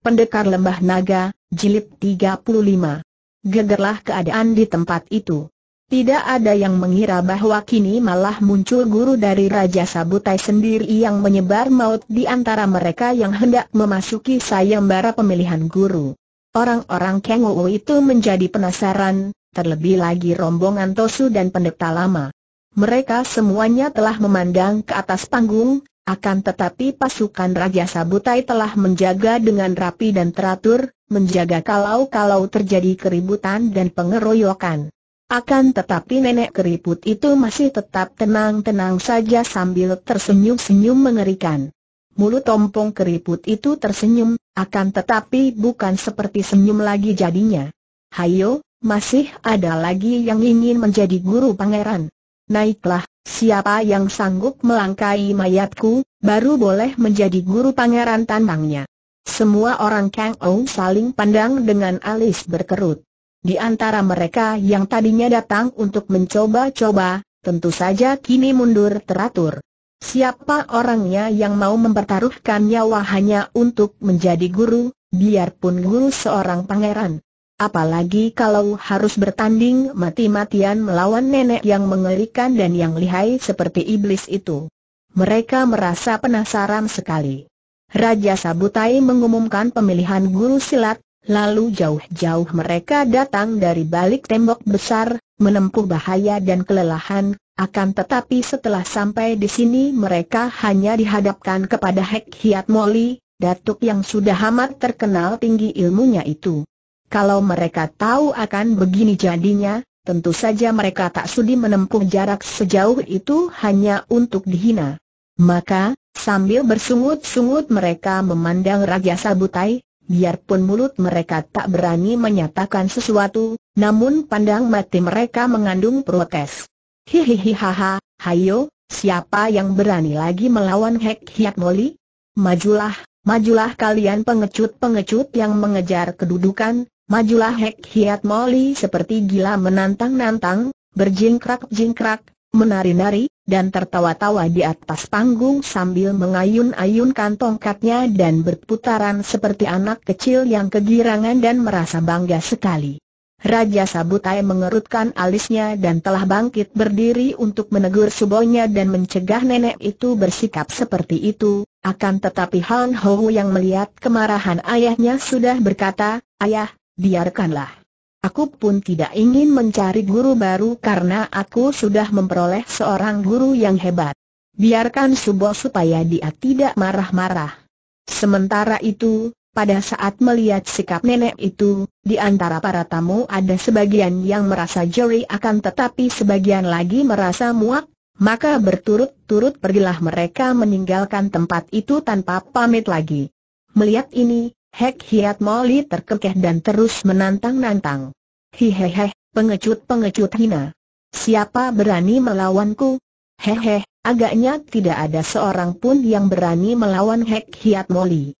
Pendekar Lembah Naga, Jilid 35. Gegerlah keadaan di tempat itu. Tidak ada yang mengira bahwa kini malah muncul guru dari Raja Sabutai sendiri yang menyebar maut di antara mereka yang hendak memasuki sayembara pemilihan guru. Orang-orang Kengou itu menjadi penasaran, terlebih lagi rombongan Tosu dan pendeta lama. Mereka semuanya telah memandang ke atas panggung, akan tetapi pasukan Raja Sabutai telah menjaga dengan rapi dan teratur, menjaga kalau-kalau terjadi keributan dan pengeroyokan. Akan tetapi nenek keriput itu masih tetap tenang-tenang saja sambil tersenyum-senyum mengerikan. Mulut tompong keriput itu tersenyum, akan tetapi bukan seperti senyum lagi jadinya. Hayo, masih ada lagi yang ingin menjadi guru pangeran. Naiklah, Siapa yang sanggup melangkai mayatku, baru boleh menjadi guru pangeran tantangnya. Semua orang Kang Ou saling pandang dengan alis berkerut. Di antara mereka yang tadinya datang untuk mencoba-coba, tentu saja kini mundur teratur. Siapa orangnya yang mau mempertaruhkan nyawa hanya untuk menjadi guru, biarpun guru seorang pangeran? Apalagi kalau harus bertanding mati-matian melawan nenek yang mengerikan dan yang lihai seperti iblis itu. Mereka merasa penasaran sekali. Raja Sabutai mengumumkan pemilihan guru silat, lalu jauh-jauh mereka datang dari balik tembok besar, menempuh bahaya dan kelelahan, akan tetapi setelah sampai di sini mereka hanya dihadapkan kepada Hek Hiat Moli, datuk yang sudah amat terkenal tinggi ilmunya itu. Kalau mereka tahu akan begini jadinya, tentu saja mereka tak sudi menempuh jarak sejauh itu hanya untuk dihina. Maka, sambil bersungut-sungut mereka memandang Raja Sabutai, biarpun mulut mereka tak berani menyatakan sesuatu, namun pandang mati mereka mengandung protes. Hihihi hayo, siapa yang berani lagi melawan Hek Hiat Moli? Majulah, majulah kalian pengecut-pengecut yang mengejar kedudukan, Majulah Hek Hiat Moli seperti gila menantang-nantang, berjingkrak-jingkrak, menari-nari, dan tertawa-tawa di atas panggung sambil mengayun-ayunkan tongkatnya dan berputaran seperti anak kecil yang kegirangan dan merasa bangga sekali. Raja Sabutai mengerutkan alisnya dan telah bangkit berdiri untuk menegur subonya dan mencegah nenek itu bersikap seperti itu, akan tetapi Han Hou yang melihat kemarahan ayahnya sudah berkata, Ayah, biarkanlah. Aku pun tidak ingin mencari guru baru karena aku sudah memperoleh seorang guru yang hebat. Biarkan Subo supaya dia tidak marah-marah. Sementara itu, pada saat melihat sikap nenek itu, di antara para tamu ada sebagian yang merasa jeri akan tetapi sebagian lagi merasa muak, maka berturut-turut pergilah mereka meninggalkan tempat itu tanpa pamit lagi. Melihat ini, Hek Hiat Molly terkekeh dan terus menantang-nantang. Hehehe, pengecut-pengecut hina. Siapa berani melawanku? Hehe, agaknya tidak ada seorang pun yang berani melawan Hek Hiat Molly.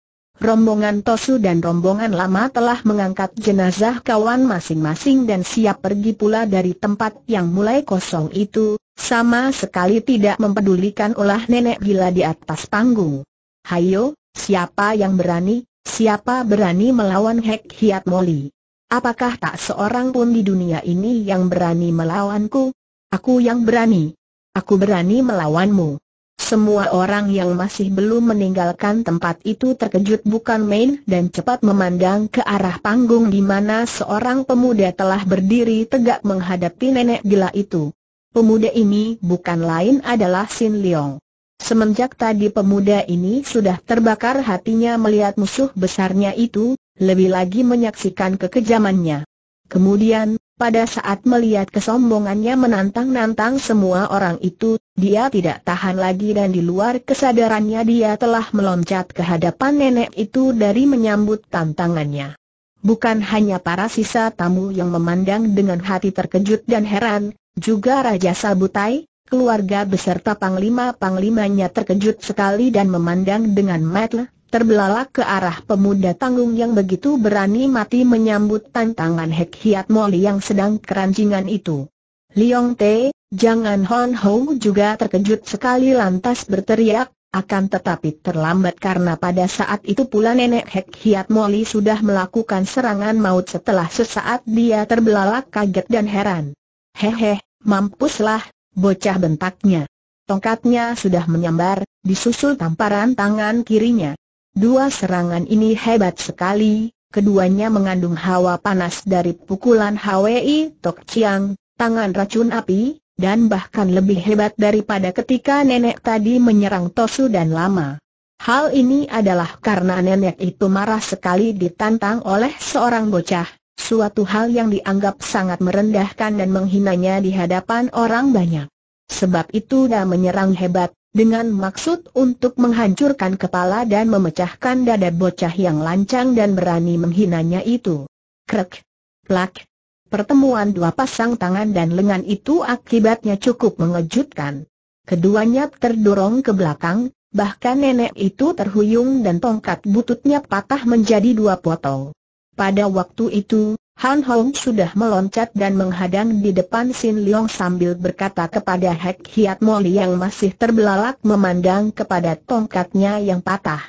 Rombongan Tosu dan rombongan lama telah mengangkat jenazah kawan masing-masing dan siap pergi pula dari tempat yang mulai kosong itu, sama sekali tidak mempedulikan ulah nenek gila di atas panggung. Hayo, siapa yang berani? Siapa berani melawan Hek Hiat Moli? Apakah tak seorang pun di dunia ini yang berani melawanku? Aku yang berani. Aku berani melawanmu. Semua orang yang masih belum meninggalkan tempat itu terkejut bukan main dan cepat memandang ke arah panggung di mana seorang pemuda telah berdiri tegak menghadapi nenek gila itu. Pemuda ini bukan lain adalah Sin Leong. Semenjak tadi pemuda ini sudah terbakar hatinya melihat musuh besarnya itu, lebih lagi menyaksikan kekejamannya. Kemudian, pada saat melihat kesombongannya menantang-nantang semua orang itu, dia tidak tahan lagi dan di luar kesadarannya dia telah meloncat ke hadapan nenek itu dari menyambut tantangannya. Bukan hanya para sisa tamu yang memandang dengan hati terkejut dan heran, juga Raja Sabutai, keluarga beserta panglima-panglimanya terkejut sekali dan memandang dengan mata terbelalak ke arah pemuda tanggung yang begitu berani mati menyambut tantangan Hek Hiat Moli yang sedang keranjingan itu. Liong Te, jangan Hon Ho juga terkejut sekali lantas berteriak, akan tetapi terlambat karena pada saat itu pula nenek Hek Hiat Moli sudah melakukan serangan maut setelah sesaat dia terbelalak kaget dan heran. Hehe, mampuslah, Bocah bentaknya. Tongkatnya sudah menyambar, disusul tamparan tangan kirinya. Dua serangan ini hebat sekali, keduanya mengandung hawa panas dari pukulan HWI Tok Chiang, tangan racun api, dan bahkan lebih hebat daripada ketika nenek tadi menyerang Tosu dan Lama. Hal ini adalah karena nenek itu marah sekali ditantang oleh seorang bocah, suatu hal yang dianggap sangat merendahkan dan menghinanya di hadapan orang banyak. Sebab itu dia menyerang hebat, dengan maksud untuk menghancurkan kepala dan memecahkan dada bocah yang lancang dan berani menghinanya itu. Krek, plak, pertemuan dua pasang tangan dan lengan itu akibatnya cukup mengejutkan. Keduanya terdorong ke belakang, bahkan nenek itu terhuyung dan tongkat bututnya patah menjadi dua potong. Pada waktu itu, Han Hong sudah meloncat dan menghadang di depan Sin Leong sambil berkata kepada Hek Hiat Moli yang masih terbelalak memandang kepada tongkatnya yang patah.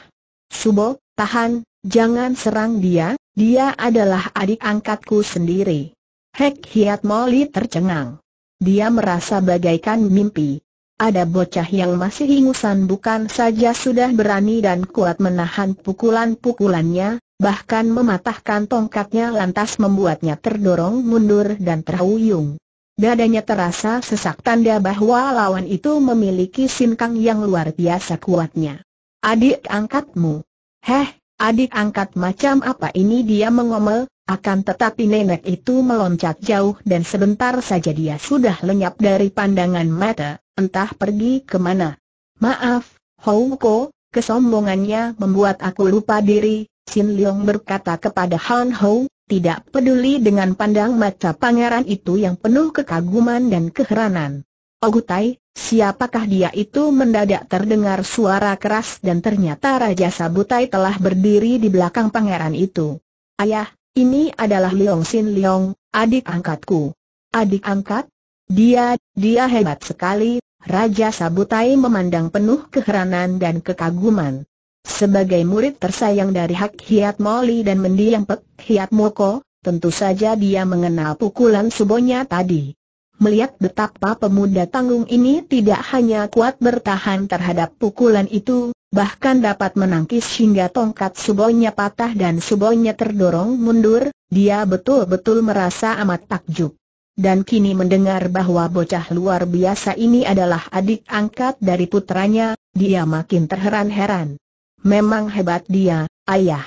Subo, tahan, jangan serang dia, dia adalah adik angkatku sendiri. Hek Hiat Moli tercengang. Dia merasa bagaikan mimpi. Ada bocah yang masih ingusan bukan saja sudah berani dan kuat menahan pukulan-pukulannya, bahkan mematahkan tongkatnya lantas membuatnya terdorong mundur dan terhuyung. Dadanya terasa sesak tanda bahwa lawan itu memiliki sinkang yang luar biasa kuatnya. Adik angkatmu. Heh, adik angkat macam apa ini dia mengomel, akan tetapi nenek itu meloncat jauh dan sebentar saja dia sudah lenyap dari pandangan mata, entah pergi kemana. Maaf, Houko, kesombongannya membuat aku lupa diri, Sin Leong berkata kepada Han Ho, tidak peduli dengan pandang mata pangeran itu yang penuh kekaguman dan keheranan. Ogutai, siapakah dia itu mendadak terdengar suara keras dan ternyata Raja Sabutai telah berdiri di belakang pangeran itu. Ayah, ini adalah Leong Sin Leong, adik angkatku. Adik angkat? Dia, dia hebat sekali, Raja Sabutai memandang penuh keheranan dan kekaguman. Sebagai murid tersayang dari Hak Hiat Moli dan mendiang Pek Hiat Moko, tentu saja dia mengenal pukulan subonya tadi. Melihat betapa pemuda tanggung ini tidak hanya kuat bertahan terhadap pukulan itu, bahkan dapat menangkis hingga tongkat subonya patah dan subonya terdorong mundur, dia betul-betul merasa amat takjub. Dan kini mendengar bahwa bocah luar biasa ini adalah adik angkat dari putranya, dia makin terheran-heran. Memang hebat dia, ayah.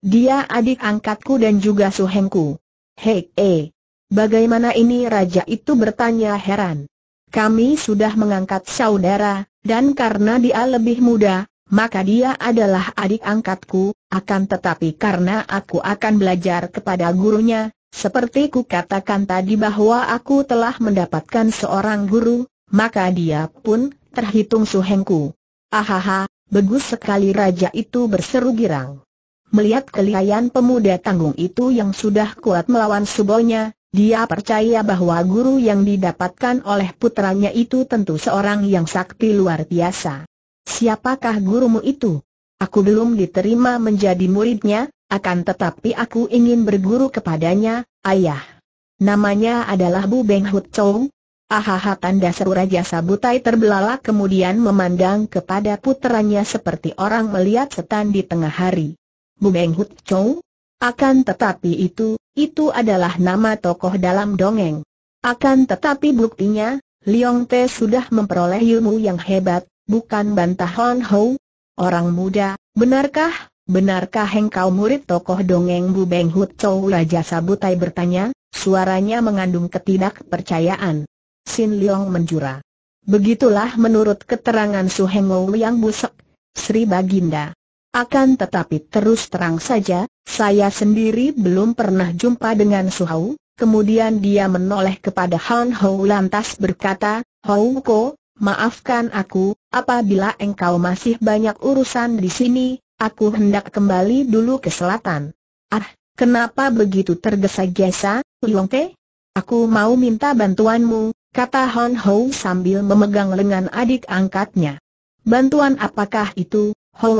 Dia adik angkatku dan juga suhengku. Hei, eh. Bagaimana ini raja itu bertanya heran. Kami sudah mengangkat saudara, dan karena dia lebih muda, maka dia adalah adik angkatku, akan tetapi karena aku akan belajar kepada gurunya, seperti ku katakan tadi bahwa aku telah mendapatkan seorang guru, maka dia pun terhitung suhengku. Ahaha, Bagus sekali raja itu berseru girang. Melihat kelihayan pemuda tanggung itu yang sudah kuat melawan subonya, dia percaya bahwa guru yang didapatkan oleh putranya itu tentu seorang yang sakti luar biasa. Siapakah gurumu itu? Aku belum diterima menjadi muridnya, akan tetapi aku ingin berguru kepadanya, ayah. Namanya adalah Bu Beng Hut Ahaha tanda seru Raja Sabutai terbelalak kemudian memandang kepada puterannya seperti orang melihat setan di tengah hari. Meng Hut Chow? Akan tetapi itu, itu adalah nama tokoh dalam dongeng. Akan tetapi buktinya, Liong Te sudah memperoleh ilmu yang hebat, bukan bantah Hon Ho. Orang muda, benarkah, benarkah engkau murid tokoh dongeng Meng Hut Chow Raja Sabutai bertanya, suaranya mengandung ketidakpercayaan. Sin Leong menjura. Begitulah menurut keterangan Su Heng yang busuk, Sri Baginda. Akan tetapi terus terang saja, saya sendiri belum pernah jumpa dengan Su Hau. Kemudian dia menoleh kepada Han Hou lantas berkata, Hou Ko, maafkan aku, apabila engkau masih banyak urusan di sini, aku hendak kembali dulu ke selatan. Ah, kenapa begitu tergesa-gesa, Liong Te? Aku mau minta bantuanmu, kata Han Ho sambil memegang lengan adik angkatnya. Bantuan apakah itu, Ho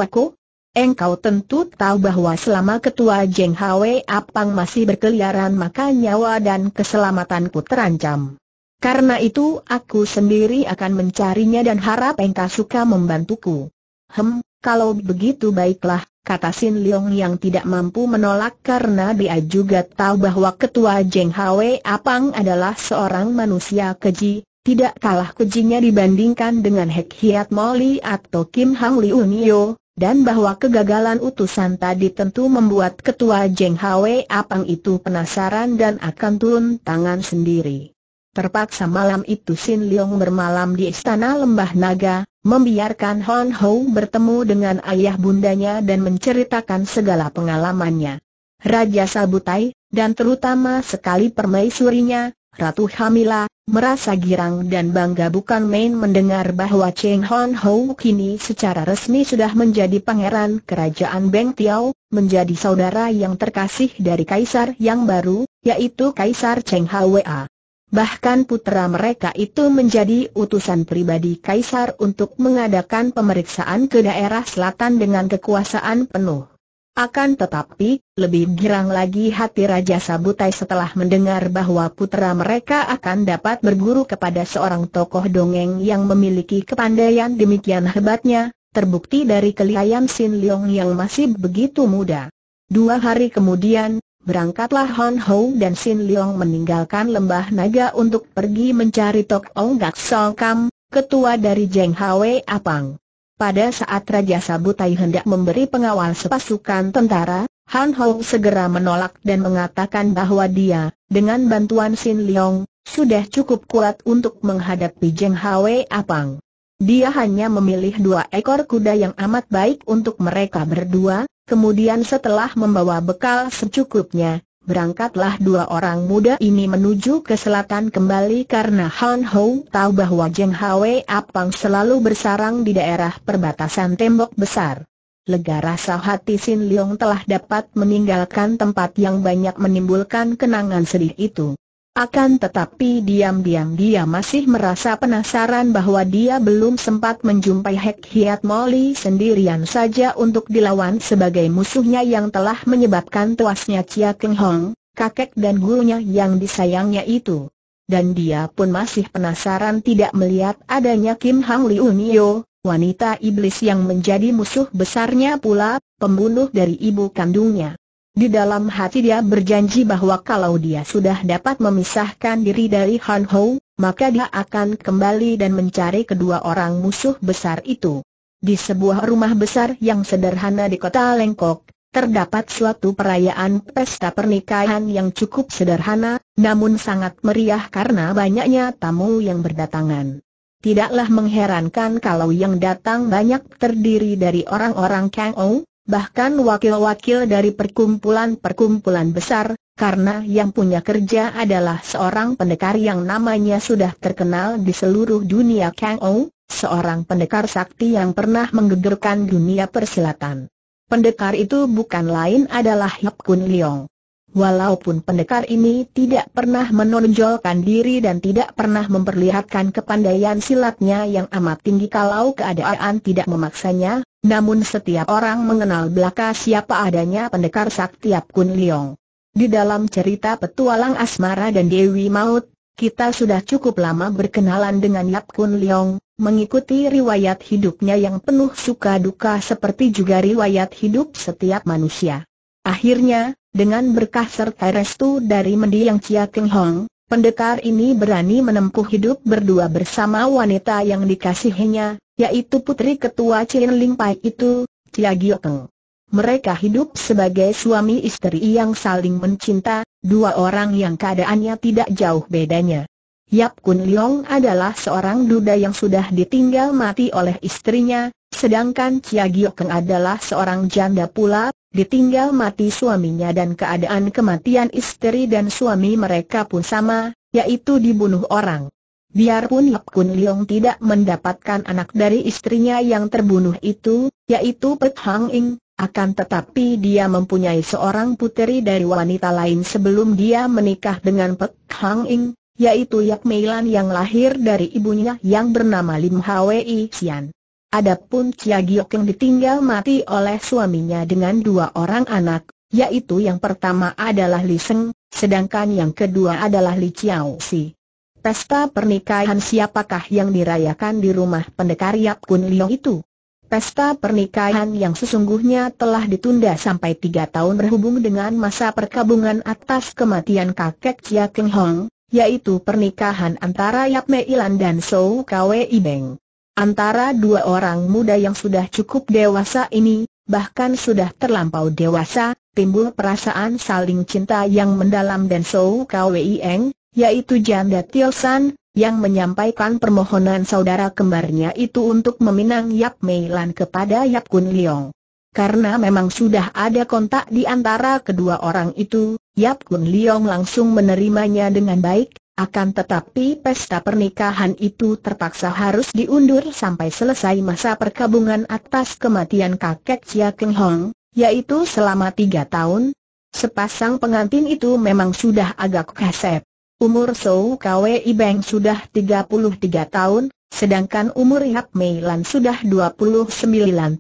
Engkau tentu tahu bahwa selama ketua Jeng Hwe Apang masih berkeliaran maka nyawa dan keselamatanku terancam. Karena itu aku sendiri akan mencarinya dan harap engkau suka membantuku. Hem, kalau begitu baiklah, kata Sin Leong yang tidak mampu menolak karena dia juga tahu bahwa ketua Jeng Hwe Apang adalah seorang manusia keji, tidak kalah kejinya dibandingkan dengan Hek Hiat Moli atau Kim Hang Li Unio, dan bahwa kegagalan utusan tadi tentu membuat ketua Jeng Hwe Apang itu penasaran dan akan turun tangan sendiri. Terpaksa malam itu Sin Leong bermalam di istana Lembah Naga, membiarkan Hon Ho bertemu dengan ayah bundanya dan menceritakan segala pengalamannya. Raja Sabutai, dan terutama sekali permaisurinya, Ratu Hamila, merasa girang dan bangga bukan main mendengar bahwa Cheng Hon Ho kini secara resmi sudah menjadi pangeran kerajaan Beng Tiao, menjadi saudara yang terkasih dari kaisar yang baru, yaitu Kaisar Cheng Hwa. Bahkan putera mereka itu menjadi utusan pribadi Kaisar untuk mengadakan pemeriksaan ke daerah selatan dengan kekuasaan penuh. Akan tetapi, lebih girang lagi hati Raja Sabutai setelah mendengar bahwa putera mereka akan dapat berguru kepada seorang tokoh dongeng yang memiliki kepandaian demikian hebatnya, terbukti dari kelihayan Sin Leong yang masih begitu muda. Dua hari kemudian, Berangkatlah Hon Ho dan Sin Leong meninggalkan lembah naga untuk pergi mencari Tok Ong Gak Song Kam, ketua dari Jeng Hwe Apang. Pada saat Raja Sabutai hendak memberi pengawal sepasukan tentara, Han Ho segera menolak dan mengatakan bahwa dia, dengan bantuan Sin Leong, sudah cukup kuat untuk menghadapi Jeng Hwe Apang. Dia hanya memilih dua ekor kuda yang amat baik untuk mereka berdua, kemudian setelah membawa bekal secukupnya, berangkatlah dua orang muda ini menuju ke selatan kembali karena Han Hou tahu bahwa Jeng Hwe Apang selalu bersarang di daerah perbatasan tembok besar. Lega rasa hati Sin Leong telah dapat meninggalkan tempat yang banyak menimbulkan kenangan sedih itu. Akan tetapi diam-diam dia masih merasa penasaran bahwa dia belum sempat menjumpai Hek Hiat Moli sendirian saja untuk dilawan sebagai musuhnya yang telah menyebabkan tuasnya Chia Keng Hong, kakek dan gurunya yang disayangnya itu. Dan dia pun masih penasaran tidak melihat adanya Kim Hang Liu Nio, wanita iblis yang menjadi musuh besarnya pula, pembunuh dari ibu kandungnya. Di dalam hati dia berjanji bahwa kalau dia sudah dapat memisahkan diri dari Han Ho, maka dia akan kembali dan mencari kedua orang musuh besar itu. Di sebuah rumah besar yang sederhana di kota Lengkok, terdapat suatu perayaan pesta pernikahan yang cukup sederhana, namun sangat meriah karena banyaknya tamu yang berdatangan. Tidaklah mengherankan kalau yang datang banyak terdiri dari orang-orang Kang Ou, bahkan wakil-wakil dari perkumpulan-perkumpulan besar, karena yang punya kerja adalah seorang pendekar yang namanya sudah terkenal di seluruh dunia Kang Ou, seorang pendekar sakti yang pernah menggegerkan dunia persilatan. Pendekar itu bukan lain adalah Hap Kun Leong. Walaupun pendekar ini tidak pernah menonjolkan diri dan tidak pernah memperlihatkan kepandaian silatnya yang amat tinggi kalau keadaan tidak memaksanya, namun setiap orang mengenal belaka siapa adanya pendekar sakti Kun Liong. Di dalam cerita petualang asmara dan Dewi Maut, kita sudah cukup lama berkenalan dengan Yap Kun Liong, mengikuti riwayat hidupnya yang penuh suka duka seperti juga riwayat hidup setiap manusia. Akhirnya, dengan berkah serta restu dari mendiang Chia Keng Hong, pendekar ini berani menempuh hidup berdua bersama wanita yang dikasihinya, yaitu putri ketua Chin Ling Pai itu, Cia Gioteng. Mereka hidup sebagai suami istri yang saling mencinta, dua orang yang keadaannya tidak jauh bedanya. Yap Kun Leong adalah seorang duda yang sudah ditinggal mati oleh istrinya, sedangkan Chia Giokeng adalah seorang janda pula, ditinggal mati suaminya dan keadaan kematian istri dan suami mereka pun sama, yaitu dibunuh orang. Biarpun Lep Kun Leong tidak mendapatkan anak dari istrinya yang terbunuh itu, yaitu Pek Hang Ing, akan tetapi dia mempunyai seorang puteri dari wanita lain sebelum dia menikah dengan Pek Hang Ing, yaitu Yak Meilan yang lahir dari ibunya yang bernama Lim Hwi Sian. Adapun Chia Giok yang ditinggal mati oleh suaminya dengan dua orang anak, yaitu yang pertama adalah Li Seng, sedangkan yang kedua adalah Li Chiao Si. Pesta pernikahan siapakah yang dirayakan di rumah pendekar Yap Kun Liong itu? Pesta pernikahan yang sesungguhnya telah ditunda sampai tiga tahun berhubung dengan masa perkabungan atas kematian kakek Chia Keng Hong, yaitu pernikahan antara Yap Mei Lan dan Sou Kwe Ibeng. Antara dua orang muda yang sudah cukup dewasa ini, bahkan sudah terlampau dewasa, timbul perasaan saling cinta yang mendalam dan Sou Kwe Ibeng, yaitu Janda Tilsan, yang menyampaikan permohonan saudara kembarnya itu untuk meminang Yap Mei Lan kepada Yap Kun Leong. Karena memang sudah ada kontak di antara kedua orang itu, Yap Kun Leong langsung menerimanya dengan baik, akan tetapi pesta pernikahan itu terpaksa harus diundur sampai selesai masa perkabungan atas kematian kakek Chia Keng Hong, yaitu selama tiga tahun. Sepasang pengantin itu memang sudah agak kasep. Umur Sou Kwe Ibeng sudah 33 tahun, sedangkan umur Yap Mei Lan sudah 29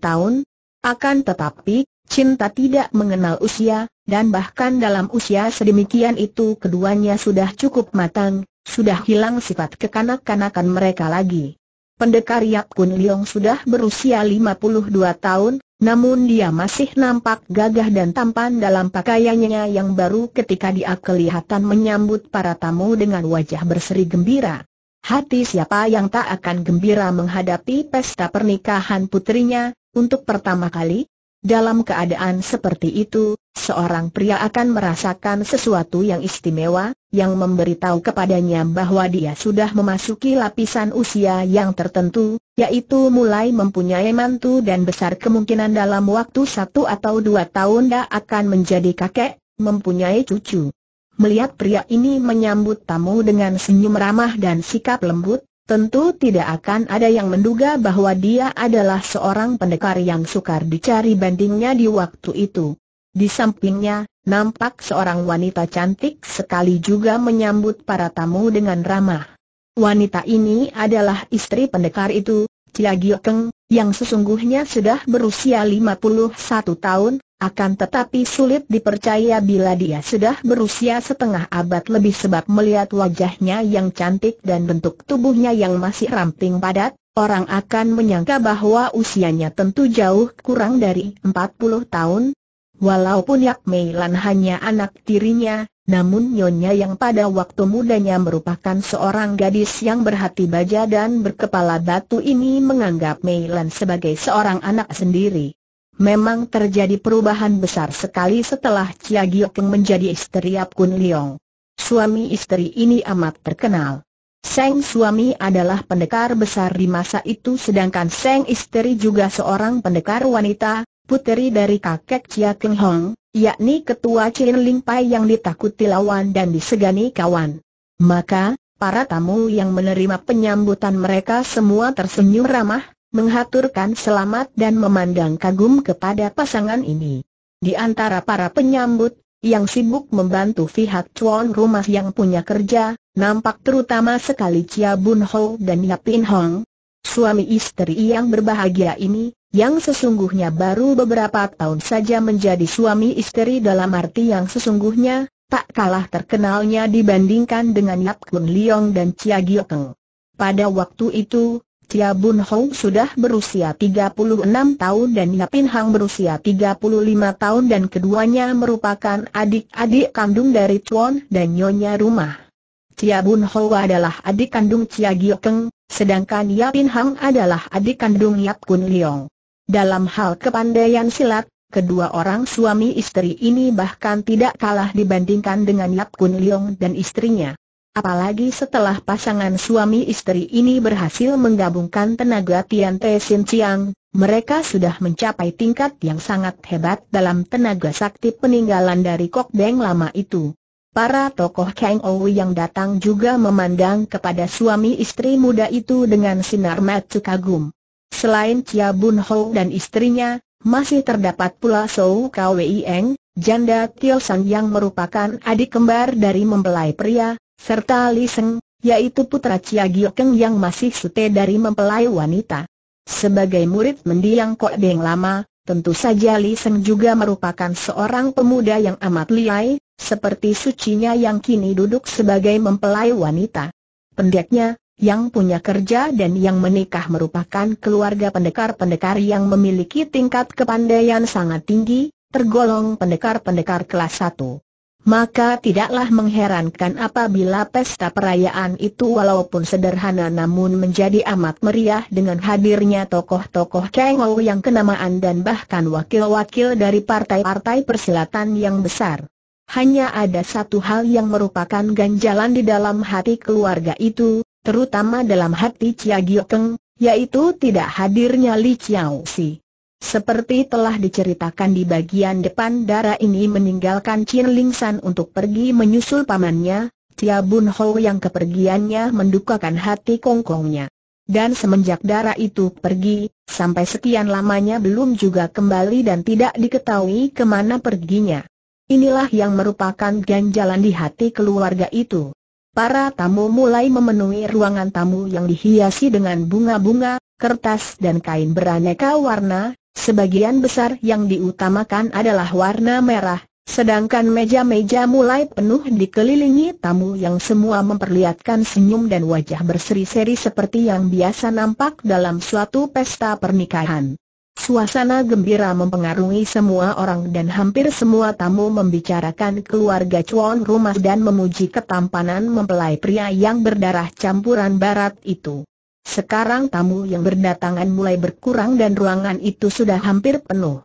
tahun. Akan tetapi, cinta tidak mengenal usia, dan bahkan dalam usia sedemikian itu keduanya sudah cukup matang, sudah hilang sifat kekanak-kanakan mereka lagi. Pendekar Yap Kun Leong sudah berusia 52 tahun, namun dia masih nampak gagah dan tampan dalam pakaiannya yang baru ketika dia kelihatan menyambut para tamu dengan wajah berseri gembira. Hati siapa yang tak akan gembira menghadapi pesta pernikahan putrinya, untuk pertama kali, dalam keadaan seperti itu, seorang pria akan merasakan sesuatu yang istimewa, yang memberitahu kepadanya bahwa dia sudah memasuki lapisan usia yang tertentu, yaitu mulai mempunyai mantu dan besar kemungkinan dalam waktu satu atau dua tahun dia akan menjadi kakek, mempunyai cucu. Melihat pria ini menyambut tamu dengan senyum ramah dan sikap lembut, Tentu tidak akan ada yang menduga bahwa dia adalah seorang pendekar yang sukar dicari bandingnya di waktu itu. Di sampingnya, nampak seorang wanita cantik sekali juga menyambut para tamu dengan ramah. Wanita ini adalah istri pendekar itu, Cia Giokeng, yang sesungguhnya sudah berusia 51 tahun, akan tetapi sulit dipercaya bila dia sudah berusia setengah abad lebih sebab melihat wajahnya yang cantik dan bentuk tubuhnya yang masih ramping padat, orang akan menyangka bahwa usianya tentu jauh kurang dari 40 tahun. Walaupun Yak Mei Lan hanya anak tirinya, namun nyonya yang pada waktu mudanya merupakan seorang gadis yang berhati baja dan berkepala batu ini menganggap Mei Lan sebagai seorang anak sendiri. Memang terjadi perubahan besar sekali setelah Chia Giokeng menjadi istri Ap Kun Leong. Suami istri ini amat terkenal. Seng suami adalah pendekar besar di masa itu sedangkan Seng istri juga seorang pendekar wanita, puteri dari kakek Chia Keng Hong, yakni ketua Chin Ling Pai yang ditakuti lawan dan disegani kawan. Maka, para tamu yang menerima penyambutan mereka semua tersenyum ramah, menghaturkan selamat dan memandang kagum kepada pasangan ini. Di antara para penyambut, yang sibuk membantu pihak tuan rumah yang punya kerja, nampak terutama sekali Chia Bun Ho dan Yap In Hong. Suami istri yang berbahagia ini, yang sesungguhnya baru beberapa tahun saja menjadi suami istri dalam arti yang sesungguhnya, tak kalah terkenalnya dibandingkan dengan Yap Kun Leong dan Chia Giokeng. Pada waktu itu, Tia Bun Hong sudah berusia 36 tahun dan Yapin Hang berusia 35 tahun dan keduanya merupakan adik-adik kandung dari Chuan dan Nyonya Rumah. Tia Bun Hong adalah adik kandung Chia Giokeng, sedangkan Yapin Hang adalah adik kandung Yap Kun Leong. Dalam hal kepandaian silat, Kedua orang suami istri ini bahkan tidak kalah dibandingkan dengan Yap Kun Leong dan istrinya. Apalagi setelah pasangan suami istri ini berhasil menggabungkan tenaga Tian Te Sin Chiang, mereka sudah mencapai tingkat yang sangat hebat dalam tenaga sakti peninggalan dari Kok Beng lama itu. Para tokoh Kang Ou yang datang juga memandang kepada suami istri muda itu dengan sinar mata kagum. Selain Chia Bun Ho dan istrinya, masih terdapat pula Sou Kwei Eng, janda Tio San yang merupakan adik kembar dari mempelai pria, serta Li Seng, yaitu putra Chia Giokeng yang masih sute dari mempelai wanita. Sebagai murid mendiang Kok Beng lama, tentu saja Li Seng juga merupakan seorang pemuda yang amat liai, seperti sucinya yang kini duduk sebagai mempelai wanita. Pendeknya, yang punya kerja dan yang menikah merupakan keluarga pendekar-pendekar yang memiliki tingkat kepandaian sangat tinggi, tergolong pendekar-pendekar kelas 1 maka tidaklah mengherankan apabila pesta perayaan itu walaupun sederhana namun menjadi amat meriah dengan hadirnya tokoh-tokoh Kengou yang kenamaan dan bahkan wakil-wakil dari partai-partai persilatan yang besar. Hanya ada satu hal yang merupakan ganjalan di dalam hati keluarga itu, terutama dalam hati Chia Giokeng, yaitu tidak hadirnya Li Chiao Si. Seperti telah diceritakan di bagian depan darah ini meninggalkan Chin Ling San untuk pergi menyusul pamannya, Tia Bun Ho yang kepergiannya mendukakan hati Kong Kongnya. Dan semenjak darah itu pergi, sampai sekian lamanya belum juga kembali dan tidak diketahui kemana perginya. Inilah yang merupakan ganjalan di hati keluarga itu. Para tamu mulai memenuhi ruangan tamu yang dihiasi dengan bunga-bunga, kertas dan kain beraneka warna, Sebagian besar yang diutamakan adalah warna merah, sedangkan meja-meja mulai penuh dikelilingi tamu yang semua memperlihatkan senyum dan wajah berseri-seri seperti yang biasa nampak dalam suatu pesta pernikahan. Suasana gembira mempengaruhi semua orang dan hampir semua tamu membicarakan keluarga cuan rumah dan memuji ketampanan mempelai pria yang berdarah campuran barat itu. Sekarang tamu yang berdatangan mulai berkurang dan ruangan itu sudah hampir penuh.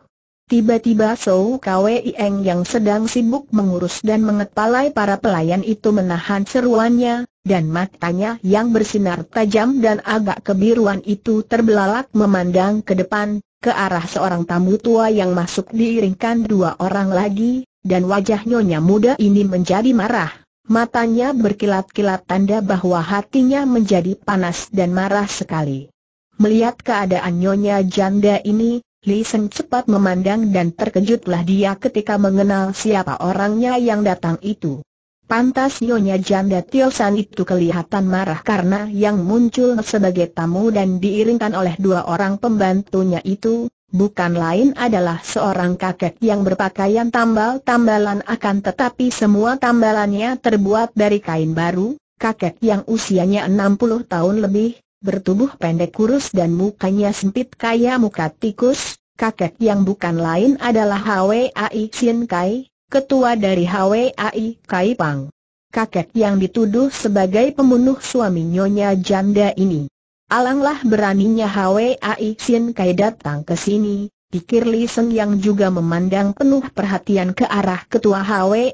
Tiba-tiba Sou Kwei Eng yang sedang sibuk mengurus dan mengepalai para pelayan itu menahan seruannya, dan matanya yang bersinar tajam dan agak kebiruan itu terbelalak memandang ke depan, ke arah seorang tamu tua yang masuk diiringkan dua orang lagi, dan wajah nyonya muda ini menjadi marah. Matanya berkilat-kilat tanda bahwa hatinya menjadi panas dan marah sekali. Melihat keadaan nyonya janda ini, Li Sen cepat memandang dan terkejutlah dia ketika mengenal siapa orangnya yang datang itu. Pantas nyonya janda Tio San itu kelihatan marah karena yang muncul sebagai tamu dan diiringkan oleh dua orang pembantunya itu, bukan lain adalah seorang kakek yang berpakaian tambal-tambalan akan tetapi semua tambalannya terbuat dari kain baru, kakek yang usianya 60 tahun lebih, bertubuh pendek kurus dan mukanya sempit kaya muka tikus, kakek yang bukan lain adalah HWAI Xin Kai, ketua dari HWAI Kai Pang. Kakek yang dituduh sebagai pembunuh suami Nyonya Janda ini. Alanglah beraninya Hwai Sin Kai datang ke sini, pikir Li Seng yang juga memandang penuh perhatian ke arah ketua Hwai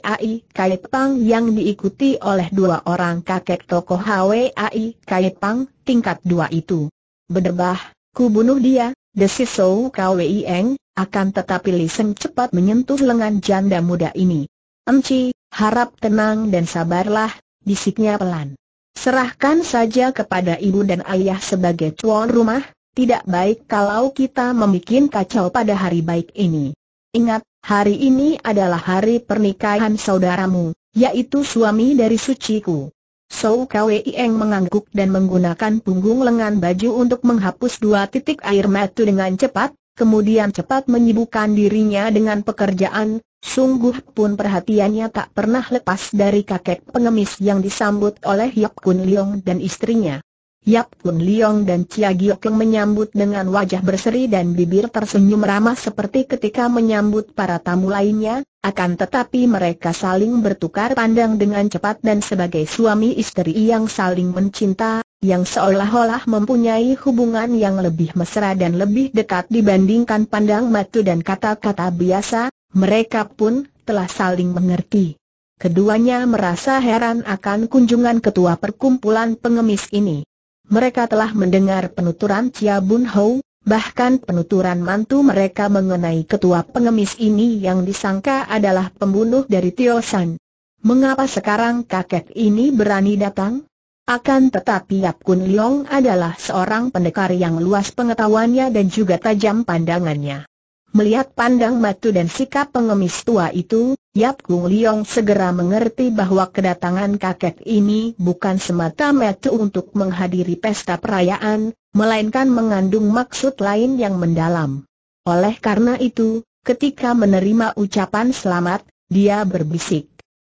Kai Pang yang diikuti oleh dua orang kakek tokoh Hwai Kai Pang, tingkat dua itu. Bedebah, ku bunuh dia, desis Sou Kwei Eng, akan tetapi Li Seng cepat menyentuh lengan janda muda ini. Emci, harap tenang dan sabarlah, bisiknya pelan. Serahkan saja kepada ibu dan ayah sebagai tuan rumah, tidak baik kalau kita membuat kacau pada hari baik ini. Ingat, hari ini adalah hari pernikahan saudaramu, yaitu suami dari suciku. Sou Kweieng Eng mengangguk dan menggunakan punggung lengan baju untuk menghapus dua titik air mata dengan cepat, kemudian cepat menyibukkan dirinya dengan pekerjaan, Sungguh pun perhatiannya tak pernah lepas dari kakek pengemis yang disambut oleh Yap Kun Liong dan istrinya. Yap Kun Liong dan Chia yang menyambut dengan wajah berseri dan bibir tersenyum ramah seperti ketika menyambut para tamu lainnya, akan tetapi mereka saling bertukar pandang dengan cepat dan sebagai suami istri yang saling mencinta, yang seolah-olah mempunyai hubungan yang lebih mesra dan lebih dekat dibandingkan pandang mata dan kata-kata biasa, mereka pun telah saling mengerti. Keduanya merasa heran akan kunjungan ketua perkumpulan pengemis ini. Mereka telah mendengar penuturan Chia Bun Hou, bahkan penuturan mantu mereka mengenai ketua pengemis ini yang disangka adalah pembunuh dari Tio San. Mengapa sekarang kakek ini berani datang? Akan tetapi Yap Kun Leong adalah seorang pendekar yang luas pengetahuannya dan juga tajam pandangannya. Melihat pandang matu dan sikap pengemis tua itu, Yap Kun Leong segera mengerti bahwa kedatangan kakek ini bukan semata-mata untuk menghadiri pesta perayaan, melainkan mengandung maksud lain yang mendalam. Oleh karena itu, ketika menerima ucapan selamat, dia berbisik.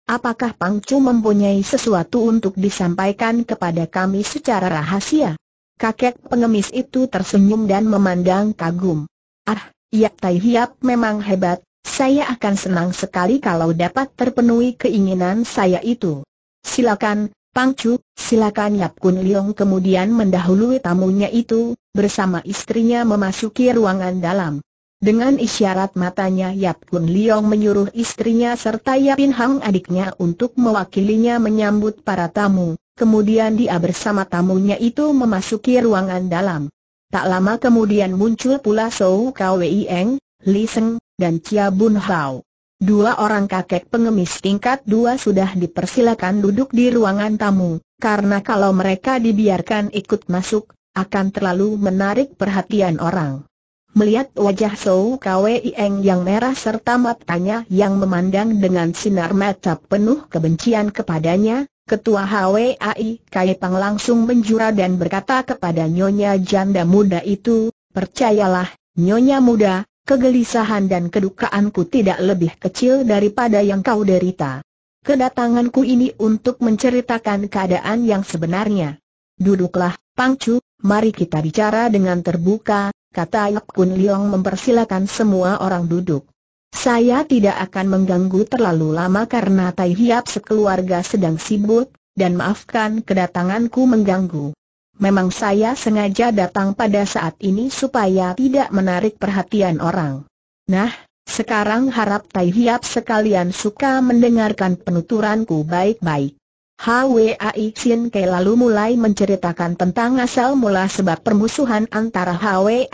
Apakah Pangcu mempunyai sesuatu untuk disampaikan kepada kami secara rahasia? Kakek pengemis itu tersenyum dan memandang kagum. Ah, Yap Tai Hiap memang hebat, saya akan senang sekali kalau dapat terpenuhi keinginan saya itu. Silakan, Pangcu, silakan Yap Kun Leong kemudian mendahului tamunya itu, bersama istrinya memasuki ruangan dalam. Dengan isyarat matanya Yap Kun Liong menyuruh istrinya serta Yapin Hang adiknya untuk mewakilinya menyambut para tamu, kemudian dia bersama tamunya itu memasuki ruangan dalam. Tak lama kemudian muncul pula Sou Kwei Eng, Li Seng, dan Chia Bun Hao. Dua orang kakek pengemis tingkat dua sudah dipersilakan duduk di ruangan tamu, karena kalau mereka dibiarkan ikut masuk, akan terlalu menarik perhatian orang. Melihat wajah Sou Eng yang merah serta matanya yang memandang dengan sinar mata penuh kebencian kepadanya, Ketua HWAI Kai Pang langsung menjura dan berkata kepada Nyonya janda muda itu, Percayalah, Nyonya muda, kegelisahan dan kedukaanku tidak lebih kecil daripada yang kau derita. Kedatanganku ini untuk menceritakan keadaan yang sebenarnya. Duduklah, Pangcu, mari kita bicara dengan terbuka, kata Yap Kun Leong mempersilakan semua orang duduk. Saya tidak akan mengganggu terlalu lama karena Tai Hiap sekeluarga sedang sibuk, dan maafkan kedatanganku mengganggu. Memang saya sengaja datang pada saat ini supaya tidak menarik perhatian orang. Nah, sekarang harap Tai Hiap sekalian suka mendengarkan penuturanku baik-baik. Hwai Chin Ke lalu mulai menceritakan tentang asal mula sebab permusuhan antara Hwai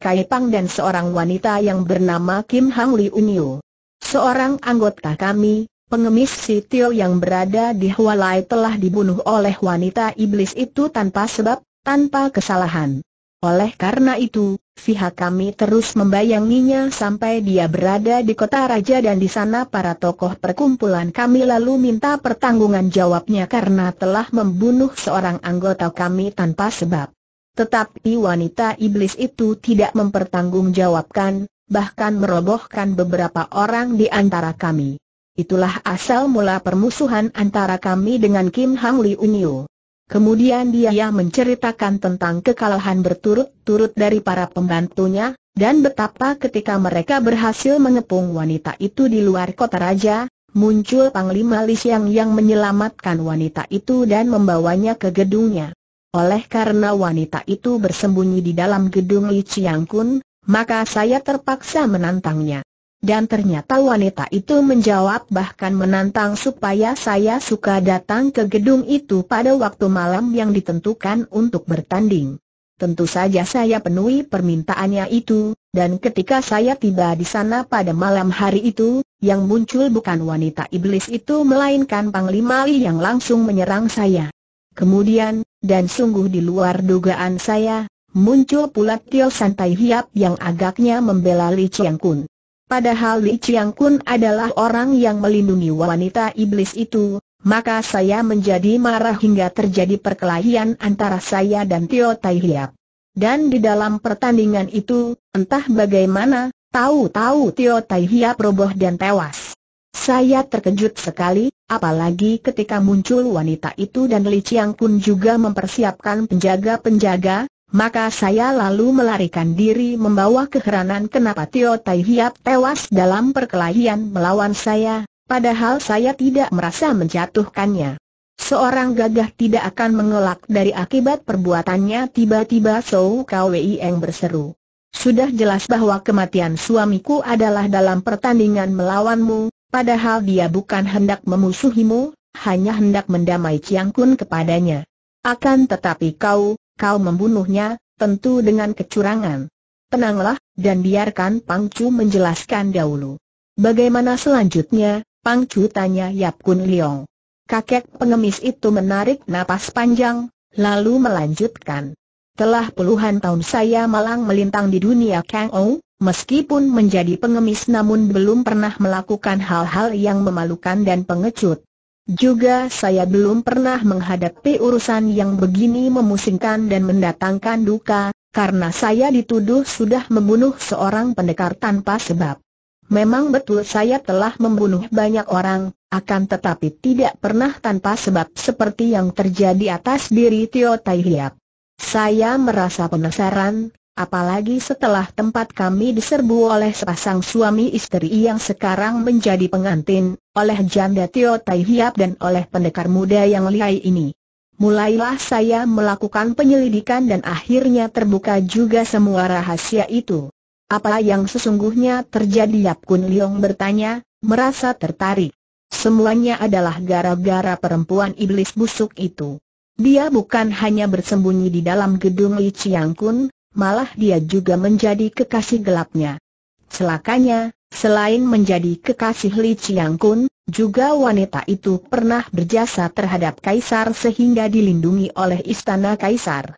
Kai Pang dan seorang wanita yang bernama Kim Hang Li Unyu. Seorang anggota kami, pengemis Tio yang berada di Hualai telah dibunuh oleh wanita iblis itu tanpa sebab, tanpa kesalahan. Oleh karena itu, pihak kami terus membayanginya sampai dia berada di kota raja dan di sana para tokoh perkumpulan kami lalu minta pertanggungan jawabnya karena telah membunuh seorang anggota kami tanpa sebab. Tetapi wanita iblis itu tidak mempertanggungjawabkan, bahkan merobohkan beberapa orang di antara kami. Itulah asal mula permusuhan antara kami dengan Kim Hang Li Unyu. Kemudian dia menceritakan tentang kekalahan berturut-turut dari para pembantunya, dan betapa ketika mereka berhasil mengepung wanita itu di luar kota raja, muncul Panglima Li Xiang yang menyelamatkan wanita itu dan membawanya ke gedungnya. Oleh karena wanita itu bersembunyi di dalam gedung Li Chiang Kun, maka saya terpaksa menantangnya. Dan ternyata wanita itu menjawab bahkan menantang supaya saya suka datang ke gedung itu pada waktu malam yang ditentukan untuk bertanding. Tentu saja saya penuhi permintaannya itu, dan ketika saya tiba di sana pada malam hari itu, yang muncul bukan wanita iblis itu melainkan Panglima Li yang langsung menyerang saya. Kemudian, dan sungguh di luar dugaan saya, muncul pula Tio Santai Hiap yang agaknya membela Li Chiang Kun. Padahal Li Chiang Kun adalah orang yang melindungi wanita iblis itu, maka saya menjadi marah hingga terjadi perkelahian antara saya dan Tio Tai Hiap. Dan di dalam pertandingan itu, entah bagaimana, tahu-tahu Tio Tai Hiap roboh dan tewas. Saya terkejut sekali, apalagi ketika muncul wanita itu dan Li Chiang Kun juga mempersiapkan penjaga-penjaga, maka saya lalu melarikan diri membawa keheranan kenapa Tio Tai Hiap tewas dalam perkelahian melawan saya, padahal saya tidak merasa menjatuhkannya. Seorang gagah tidak akan mengelak dari akibat perbuatannya tiba-tiba Sou Kwei Eng berseru. Sudah jelas bahwa kematian suamiku adalah dalam pertandingan melawanmu, padahal dia bukan hendak memusuhimu, hanya hendak mendamai Chiang Kun kepadanya. Akan tetapi kau, kau membunuhnya, tentu dengan kecurangan. Tenanglah, dan biarkan Pangcu menjelaskan dahulu. Bagaimana selanjutnya, Pangcu tanya Yap Kun Leong. Kakek pengemis itu menarik napas panjang, lalu melanjutkan. Telah puluhan tahun saya malang melintang di dunia Kang Ou, meskipun menjadi pengemis namun belum pernah melakukan hal-hal yang memalukan dan pengecut. Juga saya belum pernah menghadapi urusan yang begini memusingkan dan mendatangkan duka, karena saya dituduh sudah membunuh seorang pendekar tanpa sebab. Memang betul saya telah membunuh banyak orang, akan tetapi tidak pernah tanpa sebab seperti yang terjadi atas diri Tio Tai Hiap. Saya merasa penasaran, Apalagi setelah tempat kami diserbu oleh sepasang suami istri yang sekarang menjadi pengantin, oleh janda Tio Tai Hiap dan oleh pendekar muda yang lihai ini. Mulailah saya melakukan penyelidikan dan akhirnya terbuka juga semua rahasia itu. Apa yang sesungguhnya terjadi Yap Kun Leong bertanya, merasa tertarik. Semuanya adalah gara-gara perempuan iblis busuk itu. Dia bukan hanya bersembunyi di dalam gedung Li Chiang Kun, malah dia juga menjadi kekasih gelapnya. Celakanya, selain menjadi kekasih Li Chiang Kun, juga wanita itu pernah berjasa terhadap Kaisar sehingga dilindungi oleh Istana Kaisar.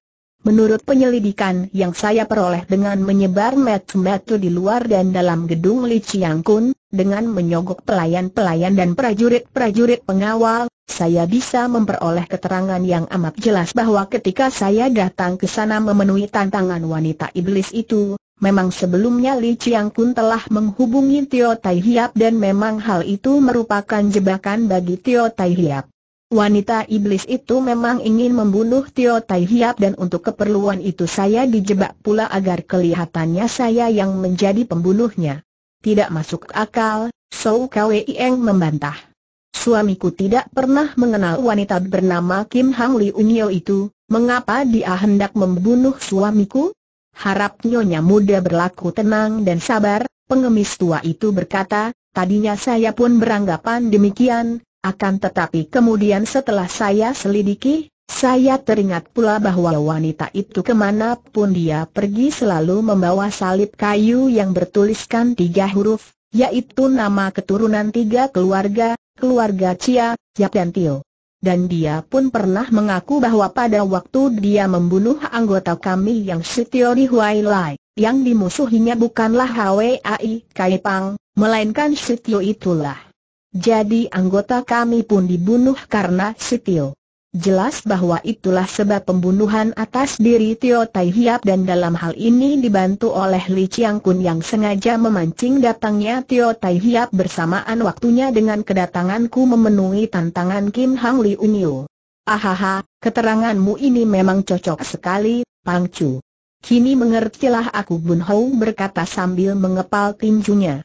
Menurut penyelidikan yang saya peroleh dengan menyebar metu-metu di luar dan dalam gedung Li Chiang Kun, dengan menyogok pelayan-pelayan dan prajurit-prajurit pengawal, saya bisa memperoleh keterangan yang amat jelas bahwa ketika saya datang ke sana memenuhi tantangan wanita iblis itu, memang sebelumnya Li Chiang Kun telah menghubungi Tio Tai Hiap dan memang hal itu merupakan jebakan bagi Tio Tai Hiap. Wanita iblis itu memang ingin membunuh Tio Tai Hiap dan untuk keperluan itu saya dijebak pula agar kelihatannya saya yang menjadi pembunuhnya. Tidak masuk akal, Sou Kwe Eng membantah suamiku tidak pernah mengenal wanita bernama Kim Hang Li Unyo itu, mengapa dia hendak membunuh suamiku? Harap nyonya muda berlaku tenang dan sabar, pengemis tua itu berkata, tadinya saya pun beranggapan demikian, akan tetapi kemudian setelah saya selidiki, saya teringat pula bahwa wanita itu kemanapun dia pergi selalu membawa salib kayu yang bertuliskan tiga huruf, yaitu nama keturunan tiga keluarga, keluarga Cia, Yap dan Tio. Dan dia pun pernah mengaku bahwa pada waktu dia membunuh anggota kami yang Sitio di Huai Lai, yang dimusuhinya bukanlah Hwai Kai Pang, melainkan Sitio itulah. Jadi anggota kami pun dibunuh karena Sitio. Jelas bahwa itulah sebab pembunuhan atas diri Tio Tai Hiap dan dalam hal ini dibantu oleh Li Chiang Kun yang sengaja memancing datangnya Tio Tai Hiap bersamaan waktunya dengan kedatanganku memenuhi tantangan Kim Hang Li Unio. Ahaha, keteranganmu ini memang cocok sekali, Pang Chu. Kini mengertilah aku Bun Hou berkata sambil mengepal tinjunya.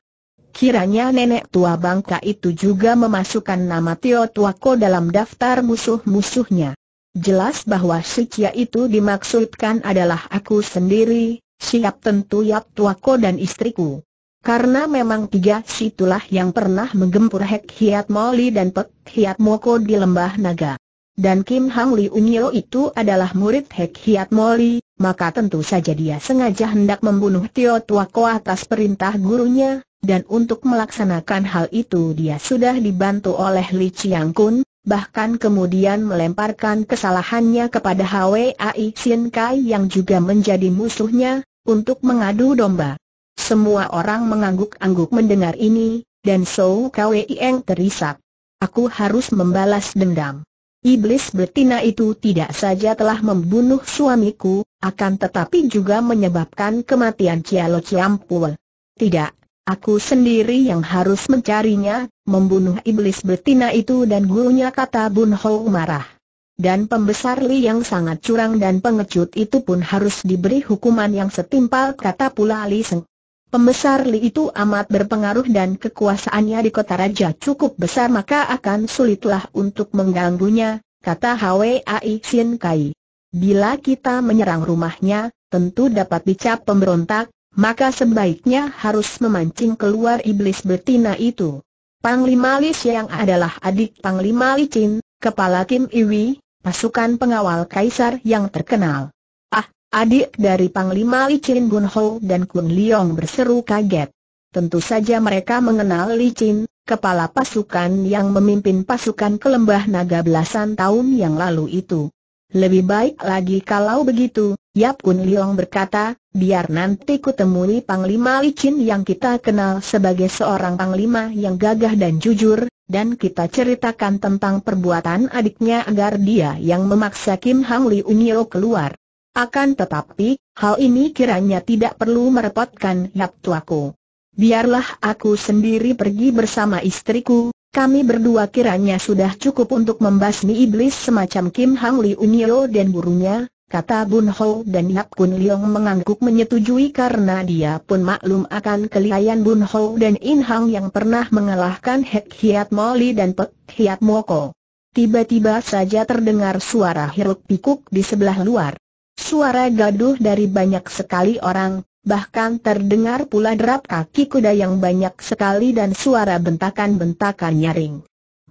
Kiranya nenek tua bangka itu juga memasukkan nama Tio Tuako dalam daftar musuh-musuhnya. Jelas bahwa si Cia itu dimaksudkan adalah aku sendiri, siap tentu Yap Tuako dan istriku. Karena memang tiga situlah yang pernah menggempur Hek Hiat Moli dan Pek Hiat Moko di Lembah Naga. Dan Kim Hang Li Unyo itu adalah murid Hek Hiat Moli, maka tentu saja dia sengaja hendak membunuh Tio Tuako atas perintah gurunya, dan untuk melaksanakan hal itu dia sudah dibantu oleh Li Chiang Kun, bahkan kemudian melemparkan kesalahannya kepada Hwai Xin Kai yang juga menjadi musuhnya, untuk mengadu domba. Semua orang mengangguk-angguk mendengar ini, dan Sou Kwe Eng terisak. Aku harus membalas dendam. Iblis betina itu tidak saja telah membunuh suamiku, akan tetapi juga menyebabkan kematian Cialo Ciampul. Tidak, Aku sendiri yang harus mencarinya, membunuh iblis betina itu dan gurunya kata Bun Hou marah. Dan pembesar Li yang sangat curang dan pengecut itu pun harus diberi hukuman yang setimpal kata pula Li Seng. Pembesar Li itu amat berpengaruh dan kekuasaannya di kota raja cukup besar maka akan sulitlah untuk mengganggunya, kata Hwai Sin Kai. Bila kita menyerang rumahnya, tentu dapat dicap pemberontak, maka sebaiknya harus memancing keluar iblis betina itu. Panglima Li yang adalah adik Panglima Li Chin, kepala Kim Iwi, pasukan pengawal kaisar yang terkenal. Ah, adik dari Panglima Li Chin Bun Ho dan Kun Liong berseru kaget. Tentu saja mereka mengenal Li Chin, kepala pasukan yang memimpin pasukan ke lembah naga belasan tahun yang lalu itu. Lebih baik lagi kalau begitu, Yap Kun Leong berkata, biar nanti kutemui Panglima Licin yang kita kenal sebagai seorang Panglima yang gagah dan jujur, dan kita ceritakan tentang perbuatan adiknya agar dia yang memaksa Kim Hang Li Unyo keluar. Akan tetapi, hal ini kiranya tidak perlu merepotkan Yap Tuaku. Biarlah aku sendiri pergi bersama istriku, kami berdua kiranya sudah cukup untuk membasmi iblis semacam Kim Hang Li Unyo dan burunya, Kata Bun Ho dan Yap Kun Leong mengangguk menyetujui karena dia pun maklum akan kelihayan Bun Ho dan In Hang yang pernah mengalahkan Hek Hiat Moli dan Pek Hiat Moko. Tiba-tiba saja terdengar suara hiruk pikuk di sebelah luar. Suara gaduh dari banyak sekali orang, bahkan terdengar pula derap kaki kuda yang banyak sekali dan suara bentakan-bentakan nyaring.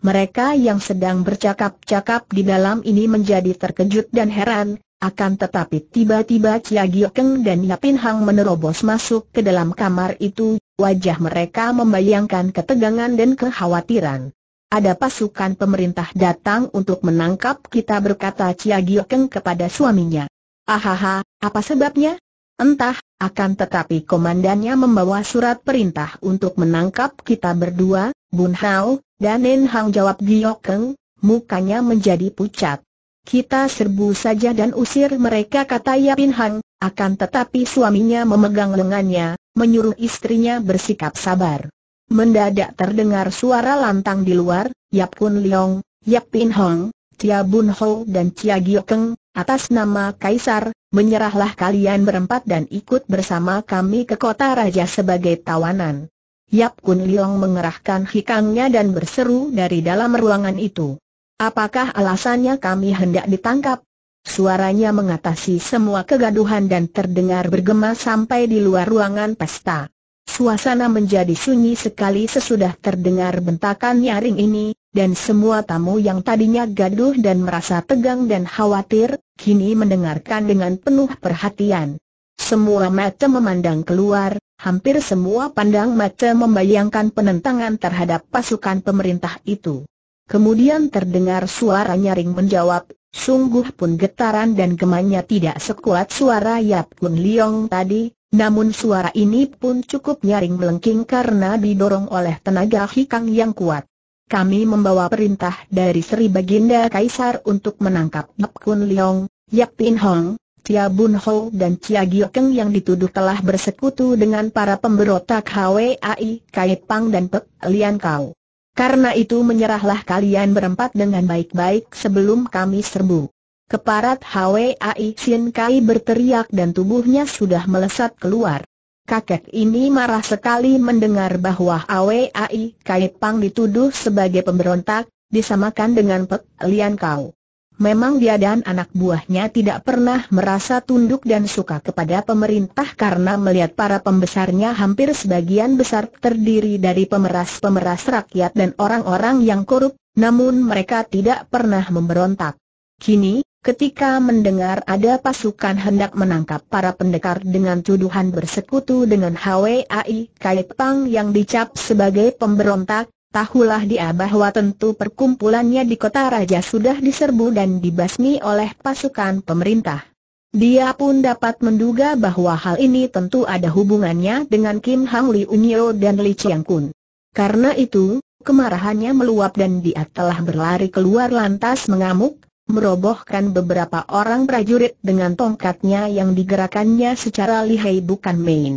Mereka yang sedang bercakap-cakap di dalam ini menjadi terkejut dan heran, akan tetapi tiba-tiba Chia Giokeng dan Yapin Hang menerobos masuk ke dalam kamar itu, wajah mereka membayangkan ketegangan dan kekhawatiran. Ada pasukan pemerintah datang untuk menangkap kita berkata Chia Giokeng kepada suaminya. Ahaha, apa sebabnya? Entah, akan tetapi komandannya membawa surat perintah untuk menangkap kita berdua, Bun Hao, dan Nen Hang jawab Giokeng, mukanya menjadi pucat. Kita serbu saja dan usir mereka kata Yapin Hang, akan tetapi suaminya memegang lengannya, menyuruh istrinya bersikap sabar. Mendadak terdengar suara lantang di luar, Yap Kun Leong, Yap Pin Hong, Chia Bun Ho dan Chia Gio Keng, atas nama Kaisar, menyerahlah kalian berempat dan ikut bersama kami ke kota raja sebagai tawanan. Yap Kun Leong mengerahkan hikangnya dan berseru dari dalam ruangan itu. Apakah alasannya kami hendak ditangkap? Suaranya mengatasi semua kegaduhan dan terdengar bergema sampai di luar ruangan pesta. Suasana menjadi sunyi sekali sesudah terdengar bentakan nyaring ini, dan semua tamu yang tadinya gaduh dan merasa tegang dan khawatir, kini mendengarkan dengan penuh perhatian. Semua mata memandang keluar, hampir semua pandang mata membayangkan penentangan terhadap pasukan pemerintah itu kemudian terdengar suara nyaring menjawab, sungguh pun getaran dan gemanya tidak sekuat suara Yap Kun Liong tadi, namun suara ini pun cukup nyaring melengking karena didorong oleh tenaga hikang yang kuat. Kami membawa perintah dari Sri Baginda Kaisar untuk menangkap Yap Kun Liong, Yap Pin Hong, Chia Bun Ho dan Chia Giokeng yang dituduh telah bersekutu dengan para pemberontak HWAI Kai Pang dan Pek Lian Kau. Karena itu menyerahlah kalian berempat dengan baik-baik sebelum kami serbu. Keparat Hwai Sin Kai berteriak dan tubuhnya sudah melesat keluar. Kakek ini marah sekali mendengar bahwa Hwai Kai Pang dituduh sebagai pemberontak, disamakan dengan Pek Lian Kau memang dia dan anak buahnya tidak pernah merasa tunduk dan suka kepada pemerintah karena melihat para pembesarnya hampir sebagian besar terdiri dari pemeras-pemeras rakyat dan orang-orang yang korup, namun mereka tidak pernah memberontak. Kini, ketika mendengar ada pasukan hendak menangkap para pendekar dengan tuduhan bersekutu dengan HWAI Kaipang yang dicap sebagai pemberontak, Tahulah dia bahwa tentu perkumpulannya di kota raja sudah diserbu dan dibasmi oleh pasukan pemerintah. Dia pun dapat menduga bahwa hal ini tentu ada hubungannya dengan Kim Hang Li Unyo dan Li Chiang Kun. Karena itu, kemarahannya meluap dan dia telah berlari keluar lantas mengamuk, merobohkan beberapa orang prajurit dengan tongkatnya yang digerakannya secara lihai bukan main.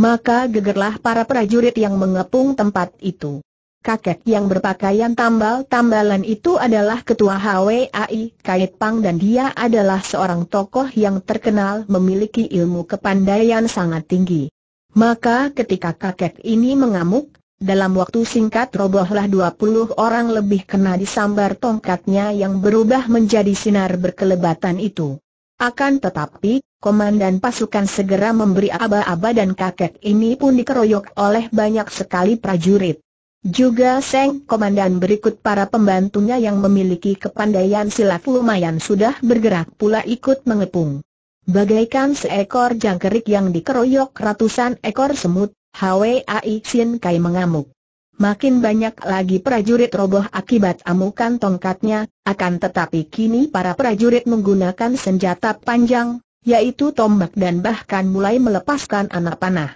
Maka gegerlah para prajurit yang mengepung tempat itu. Kakek yang berpakaian tambal-tambalan itu adalah ketua HWAI Kait Pang dan dia adalah seorang tokoh yang terkenal memiliki ilmu kepandaian sangat tinggi. Maka ketika kakek ini mengamuk, dalam waktu singkat robohlah 20 orang lebih kena disambar tongkatnya yang berubah menjadi sinar berkelebatan itu. Akan tetapi, komandan pasukan segera memberi aba-aba dan kakek ini pun dikeroyok oleh banyak sekali prajurit. Juga Seng Komandan berikut para pembantunya yang memiliki kepandaian silat lumayan sudah bergerak pula ikut mengepung. Bagaikan seekor jangkrik yang dikeroyok ratusan ekor semut, Hwai Sin Kai mengamuk. Makin banyak lagi prajurit roboh akibat amukan tongkatnya, akan tetapi kini para prajurit menggunakan senjata panjang, yaitu tombak dan bahkan mulai melepaskan anak panah.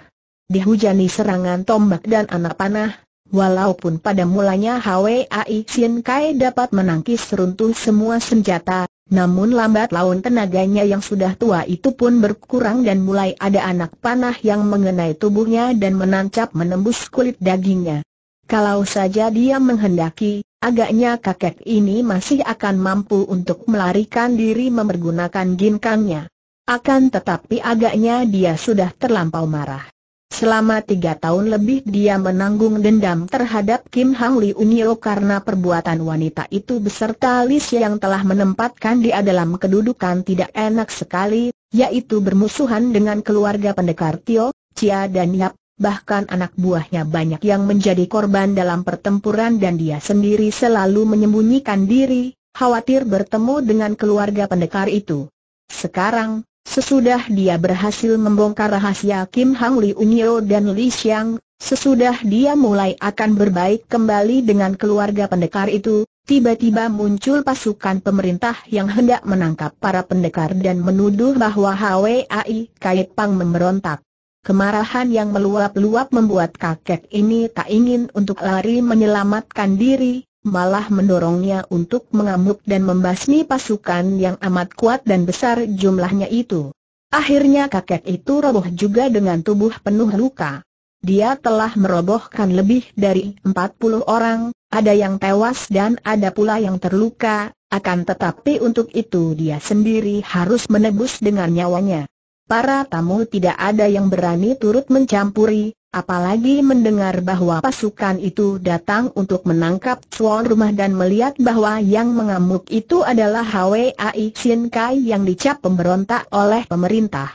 Dihujani serangan tombak dan anak panah, Walaupun pada mulanya Hwai Sin Kai dapat menangkis runtuh semua senjata, namun lambat laun tenaganya yang sudah tua itu pun berkurang dan mulai ada anak panah yang mengenai tubuhnya dan menancap menembus kulit dagingnya. Kalau saja dia menghendaki, agaknya kakek ini masih akan mampu untuk melarikan diri memergunakan ginkangnya. Akan tetapi agaknya dia sudah terlampau marah. Selama tiga tahun lebih dia menanggung dendam terhadap Kim Hang Li Unio karena perbuatan wanita itu beserta Lis yang telah menempatkan dia dalam kedudukan tidak enak sekali, yaitu bermusuhan dengan keluarga pendekar Tio, Cia dan Yap, bahkan anak buahnya banyak yang menjadi korban dalam pertempuran dan dia sendiri selalu menyembunyikan diri, khawatir bertemu dengan keluarga pendekar itu. Sekarang, Sesudah dia berhasil membongkar rahasia Kim Hang Li Unyo dan Li Xiang, sesudah dia mulai akan berbaik kembali dengan keluarga pendekar itu, tiba-tiba muncul pasukan pemerintah yang hendak menangkap para pendekar dan menuduh bahwa HWAI Kait Pang memberontak. Kemarahan yang meluap-luap membuat kakek ini tak ingin untuk lari menyelamatkan diri, malah mendorongnya untuk mengamuk dan membasmi pasukan yang amat kuat dan besar jumlahnya itu. Akhirnya kakek itu roboh juga dengan tubuh penuh luka. Dia telah merobohkan lebih dari 40 orang, ada yang tewas dan ada pula yang terluka, akan tetapi untuk itu dia sendiri harus menebus dengan nyawanya. Para tamu tidak ada yang berani turut mencampuri, Apalagi mendengar bahwa pasukan itu datang untuk menangkap tuan rumah dan melihat bahwa yang mengamuk itu adalah HWAI Sin Kai yang dicap pemberontak oleh pemerintah.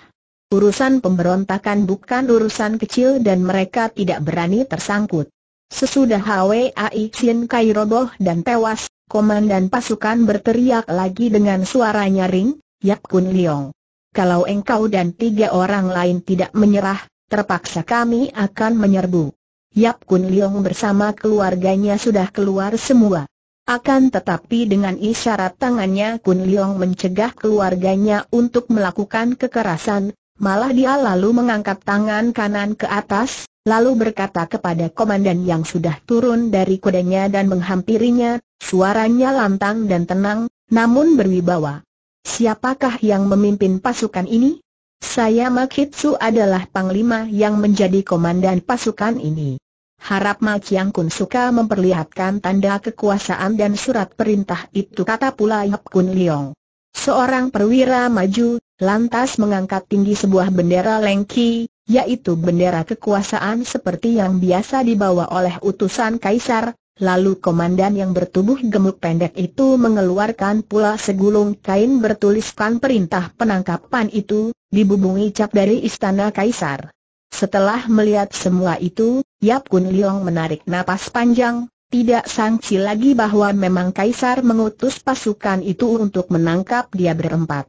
Urusan pemberontakan bukan urusan kecil dan mereka tidak berani tersangkut. Sesudah HWAI Sin Kai roboh dan tewas, komandan pasukan berteriak lagi dengan suara nyaring, Yap Kun Leong. Kalau engkau dan tiga orang lain tidak menyerah, terpaksa kami akan menyerbu. Yap Kun Leong bersama keluarganya sudah keluar semua. Akan tetapi dengan isyarat tangannya Kun Leong mencegah keluarganya untuk melakukan kekerasan, malah dia lalu mengangkat tangan kanan ke atas, lalu berkata kepada komandan yang sudah turun dari kudanya dan menghampirinya, suaranya lantang dan tenang, namun berwibawa. Siapakah yang memimpin pasukan ini? Saya Makitsu adalah panglima yang menjadi komandan pasukan ini. Harap Mak Yang Kun suka memperlihatkan tanda kekuasaan dan surat perintah itu kata pula Yap Kun Leong. Seorang perwira maju, lantas mengangkat tinggi sebuah bendera lengki, yaitu bendera kekuasaan seperti yang biasa dibawa oleh utusan kaisar, Lalu komandan yang bertubuh gemuk pendek itu mengeluarkan pula segulung kain bertuliskan perintah penangkapan itu, dibubungi cap dari istana kaisar. Setelah melihat semua itu, Yap Kun Liong menarik napas panjang, tidak sangsi lagi bahwa memang kaisar mengutus pasukan itu untuk menangkap dia berempat.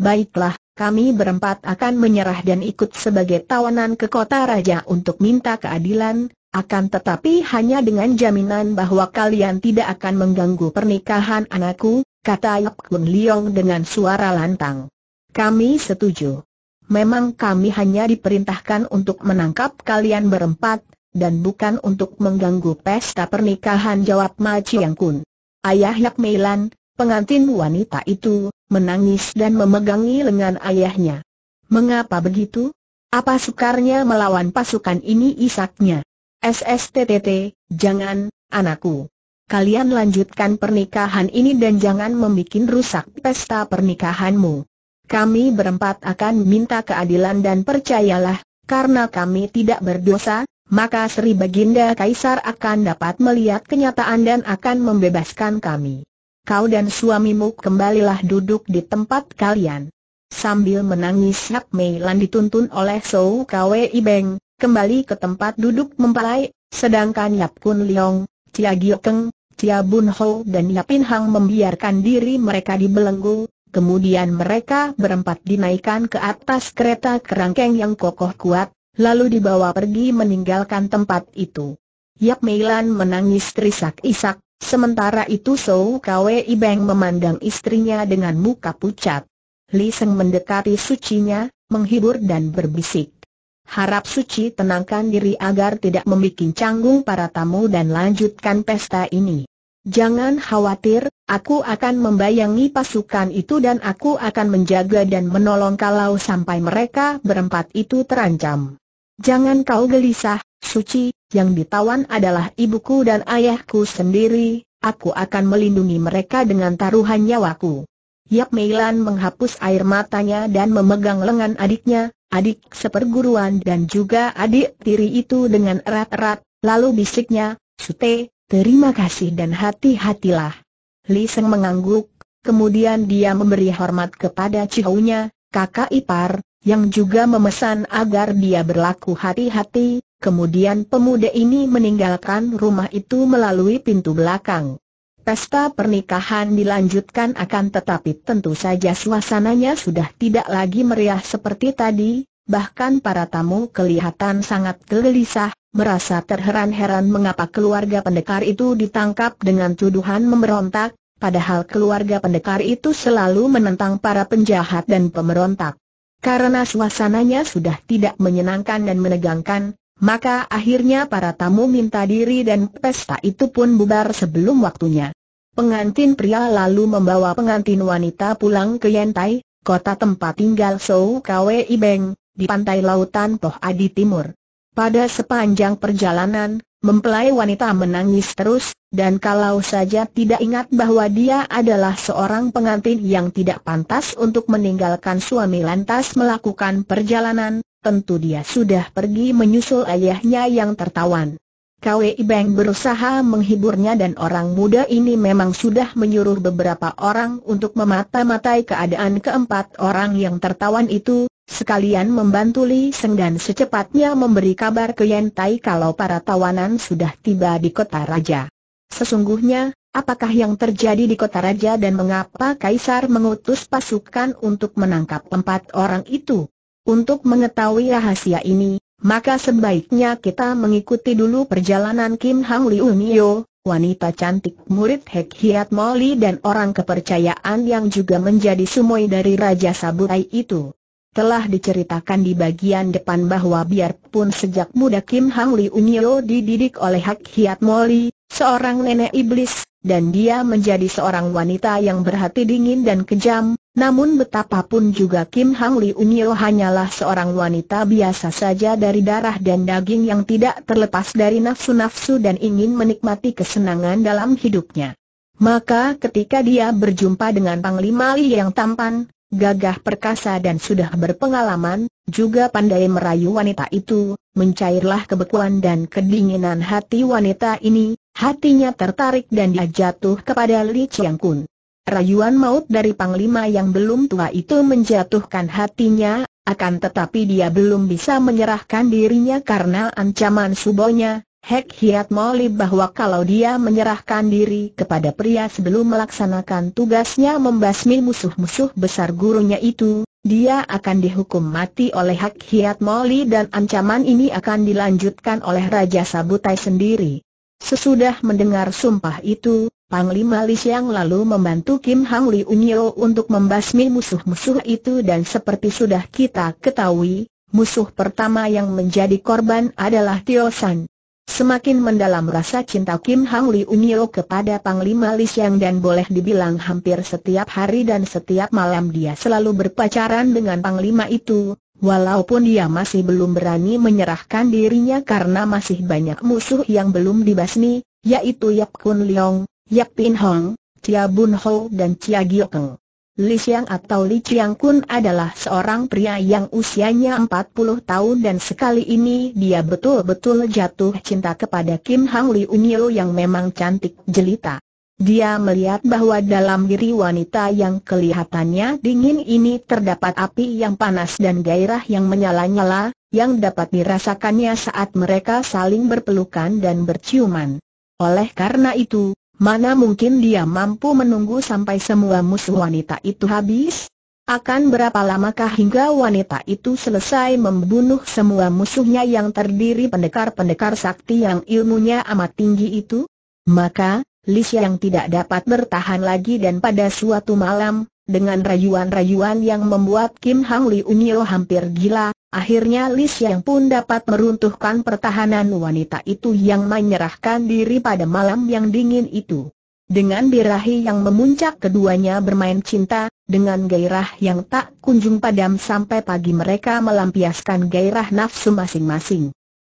Baiklah, kami berempat akan menyerah dan ikut sebagai tawanan ke kota raja untuk minta keadilan, akan tetapi hanya dengan jaminan bahwa kalian tidak akan mengganggu pernikahan anakku, kata Yap Kun Liong dengan suara lantang. Kami setuju. Memang kami hanya diperintahkan untuk menangkap kalian berempat, dan bukan untuk mengganggu pesta pernikahan jawab Ma Chiang Kun. Ayah Yak Meilan, pengantin wanita itu, menangis dan memegangi lengan ayahnya. Mengapa begitu? Apa sukarnya melawan pasukan ini isaknya? SSTTT, jangan, anakku. Kalian lanjutkan pernikahan ini dan jangan membuat rusak pesta pernikahanmu. Kami berempat akan minta keadilan dan percayalah, karena kami tidak berdosa, maka Sri Baginda Kaisar akan dapat melihat kenyataan dan akan membebaskan kami. Kau dan suamimu kembalilah duduk di tempat kalian. Sambil menangis Hap Mei Lan dituntun oleh Sou Kwei Beng, kembali ke tempat duduk mempelai, sedangkan Yap Kun Leong, Chia Gio Keng, Chia Bun Ho dan Yapin Hang membiarkan diri mereka dibelenggu, kemudian mereka berempat dinaikkan ke atas kereta kerangkeng yang kokoh kuat, lalu dibawa pergi meninggalkan tempat itu. Yap Meilan menangis terisak-isak, sementara itu Sou Kwe Beng memandang istrinya dengan muka pucat. Li Seng mendekati sucinya, menghibur dan berbisik. Harap suci tenangkan diri agar tidak membuat canggung para tamu dan lanjutkan pesta ini. Jangan khawatir, aku akan membayangi pasukan itu dan aku akan menjaga dan menolong kalau sampai mereka berempat itu terancam. Jangan kau gelisah, suci, yang ditawan adalah ibuku dan ayahku sendiri, aku akan melindungi mereka dengan taruhan nyawaku. Yap Meilan menghapus air matanya dan memegang lengan adiknya, adik seperguruan dan juga adik tiri itu dengan erat-erat, lalu bisiknya, Sute, terima kasih dan hati-hatilah. Li Seng mengangguk, kemudian dia memberi hormat kepada Cihounya, kakak ipar, yang juga memesan agar dia berlaku hati-hati, kemudian pemuda ini meninggalkan rumah itu melalui pintu belakang. Pesta pernikahan dilanjutkan akan tetapi tentu saja suasananya sudah tidak lagi meriah seperti tadi, bahkan para tamu kelihatan sangat gelisah, merasa terheran-heran mengapa keluarga pendekar itu ditangkap dengan tuduhan memberontak, padahal keluarga pendekar itu selalu menentang para penjahat dan pemberontak. Karena suasananya sudah tidak menyenangkan dan menegangkan, maka akhirnya para tamu minta diri dan pesta itu pun bubar sebelum waktunya. Pengantin pria lalu membawa pengantin wanita pulang ke Yentai, kota tempat tinggal Sou Kwe Ibeng, di pantai lautan Poh Adi Timur. Pada sepanjang perjalanan, mempelai wanita menangis terus, dan kalau saja tidak ingat bahwa dia adalah seorang pengantin yang tidak pantas untuk meninggalkan suami lantas melakukan perjalanan, tentu dia sudah pergi menyusul ayahnya yang tertawan. Kwei Beng berusaha menghiburnya dan orang muda ini memang sudah menyuruh beberapa orang untuk memata-matai keadaan keempat orang yang tertawan itu, sekalian membantu Li Seng dan secepatnya memberi kabar ke Yen Tai kalau para tawanan sudah tiba di kota raja. Sesungguhnya, apakah yang terjadi di kota raja dan mengapa Kaisar mengutus pasukan untuk menangkap empat orang itu? Untuk mengetahui rahasia ini, maka sebaiknya kita mengikuti dulu perjalanan Kim Hang Liu Nio, wanita cantik murid Hek Hiat Moli dan orang kepercayaan yang juga menjadi sumoi dari Raja Saburai itu. Telah diceritakan di bagian depan bahwa biarpun sejak muda Kim Hang Liu Nio dididik oleh Hak Hiat Moli, seorang nenek iblis, dan dia menjadi seorang wanita yang berhati dingin dan kejam, namun betapapun juga Kim Hang Li Unyo hanyalah seorang wanita biasa saja dari darah dan daging yang tidak terlepas dari nafsu-nafsu dan ingin menikmati kesenangan dalam hidupnya. Maka ketika dia berjumpa dengan Panglima Li yang tampan, gagah perkasa dan sudah berpengalaman, juga pandai merayu wanita itu, mencairlah kebekuan dan kedinginan hati wanita ini, Hatinya tertarik dan dia jatuh kepada Li Chiang Kun. Rayuan maut dari Panglima yang belum tua itu menjatuhkan hatinya, akan tetapi dia belum bisa menyerahkan dirinya karena ancaman subonya, Hek Hiat Moli bahwa kalau dia menyerahkan diri kepada pria sebelum melaksanakan tugasnya membasmi musuh-musuh besar gurunya itu, dia akan dihukum mati oleh Hek Hiat Moli dan ancaman ini akan dilanjutkan oleh Raja Sabutai sendiri. Sesudah mendengar sumpah itu, Panglima Li Xiang lalu membantu Kim Hang Li Unyo untuk membasmi musuh-musuh itu dan seperti sudah kita ketahui, musuh pertama yang menjadi korban adalah Tio San. Semakin mendalam rasa cinta Kim Hang Li Unyo kepada Panglima Li Xiang dan boleh dibilang hampir setiap hari dan setiap malam dia selalu berpacaran dengan Panglima itu, Walaupun dia masih belum berani menyerahkan dirinya karena masih banyak musuh yang belum dibasmi, yaitu Yap Kun Leong, Yap Pin Hong, Chia Bun Ho dan Chia Giokeng. Li Xiang atau Li Chiang Kun adalah seorang pria yang usianya 40 tahun dan sekali ini dia betul-betul jatuh cinta kepada Kim Hang Li Unyo yang memang cantik jelita. Dia melihat bahwa dalam diri wanita yang kelihatannya dingin ini terdapat api yang panas dan gairah yang menyala-nyala, yang dapat dirasakannya saat mereka saling berpelukan dan berciuman. Oleh karena itu, mana mungkin dia mampu menunggu sampai semua musuh wanita itu habis? Akan berapa lamakah hingga wanita itu selesai membunuh semua musuhnya yang terdiri pendekar-pendekar sakti yang ilmunya amat tinggi itu? Maka, Li yang tidak dapat bertahan lagi dan pada suatu malam, dengan rayuan-rayuan yang membuat Kim Hang Li Unyo hampir gila, akhirnya Li yang pun dapat meruntuhkan pertahanan wanita itu yang menyerahkan diri pada malam yang dingin itu. Dengan birahi yang memuncak keduanya bermain cinta, dengan gairah yang tak kunjung padam sampai pagi mereka melampiaskan gairah nafsu masing-masing.